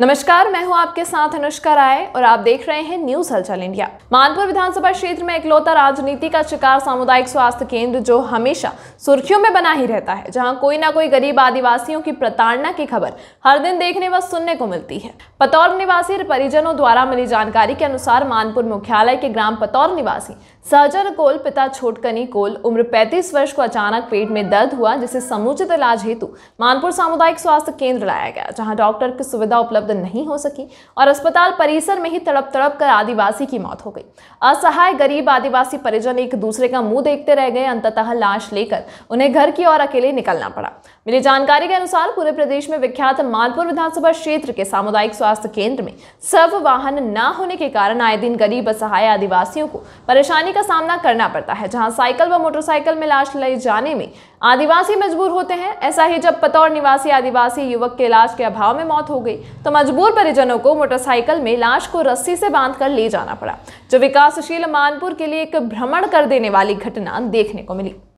नमस्कार मैं हूं आपके साथ अनुष्का राय और आप देख रहे हैं न्यूज हलचल इंडिया मानपुर विधानसभा क्षेत्र में इकलौता राजनीति का शिकार सामुदायिक स्वास्थ्य केंद्र जो हमेशा सुर्खियों में बना ही रहता है जहां कोई ना कोई गरीब आदिवासियों की प्रताड़ना की खबर हर दिन देखने व सुनने को मिलती है पतौर निवासी परिजनों द्वारा मिली जानकारी के अनुसार मानपुर मुख्यालय के ग्राम पतौर निवासी सहजन कोल पिता छोटकनी कोल उम्र पैंतीस वर्ष को अचानक पेट में दर्द हुआ जिसे समुचित इलाज हेतु मानपुर सामुदायिक स्वास्थ्य केंद्र लाया गया जहाँ डॉक्टर की सुविधा उपलब्ध उपलब्ध नहीं हो सकी और अस्पताल परिसर में ही तड़प तड़प कर आदिवासी की मौत हो गई असहाय गरीब आदिवासी परिजन एक दूसरे का मुंह देखते रह गए अंततः लाश लेकर उन्हें घर की ओर अकेले निकलना पड़ा मिली जानकारी के अनुसार पूरे प्रदेश में विख्यात मालपुर विधानसभा क्षेत्र के सामुदायिक स्वास्थ्य केंद्र में सर्व वाहन न होने के कारण आए दिन गरीब असहाय आदिवासियों को परेशानी का सामना करना पड़ता है जहां साइकिल व मोटरसाइकिल में लाश ले जाने में आदिवासी मजबूर होते हैं ऐसा ही जब पतौर निवासी आदिवासी युवक के लाश के अभाव में मौत हो गई तो मजबूर परिजनों को मोटरसाइकिल में लाश को रस्सी से बांध कर ले जाना पड़ा जो विकासशील मानपुर के लिए एक भ्रमण कर देने वाली घटना देखने को मिली